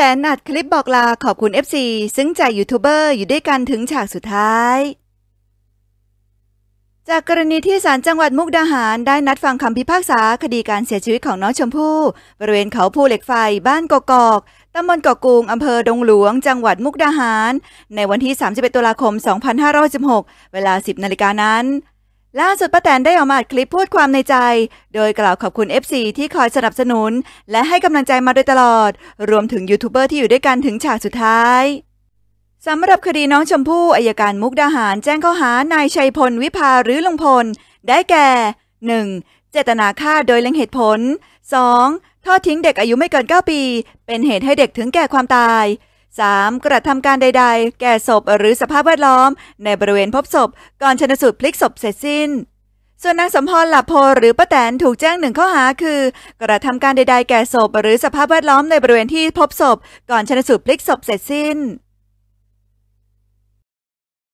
แตนอัดคลิปบอกลาขอบคุณ FC ซึ่งใจยูทูบเบอร์อยู่ด้วยกันถึงฉากสุดท้าย จากกรณีที่ศาลจังหวัดมุกดาหารได้นัดฟังคำพิพากษาคดีการเสียชีวิตของน้องชมพู่บริเวณเขาภูเหล็กไฟบ้านกกอกตำบลกอกกูงอำเภอดงหลวง จังหวัดมุกดาหาร ในวันที่ 31 ตุลาคม 2516เวลา 10 นาฬิกานั้นล่าสุดป้าแตนได้ออกมาอัดคลิปพูดความในใจ โดยกล่าวขอบคุณ f ซที่คอยสนับสนุน และให้กำลังใจมาโดยตลอด รวมถึงยูทูบเบอร์ที่อยู่ด้วยกันถึงฉากสุดท้าย สำหรับคดีน้องชมพู่อายการมุกดาหารแจ้งข้อหานายชัยพลวิภาหรือลุงพล ได้แก่ 1. เจตนาฆ่าโดยเล็งเหตุผล 2. ทอดทิ้งเด็กอายุไม่เกิน9ปีเป็นเหตุให้เด็กถึงแก่ความตาย 3. กระทำการใด ๆ แก่ศพหรือสภาพแวดล้อมในบริเวณพบศพก่อนชนสูตรพลิกศพเสร็จสิ้น ส่วนนางสมพรหลับโพหรือป้าแตนถูกแจ้งหนึ่งข้อหาคือ กระทำการใด ๆ แก่ศพหรือสภาพแวดล้อมในบริเวณที่พบศพก่อนชนสูตรพลิกศพเสร็จสิ้น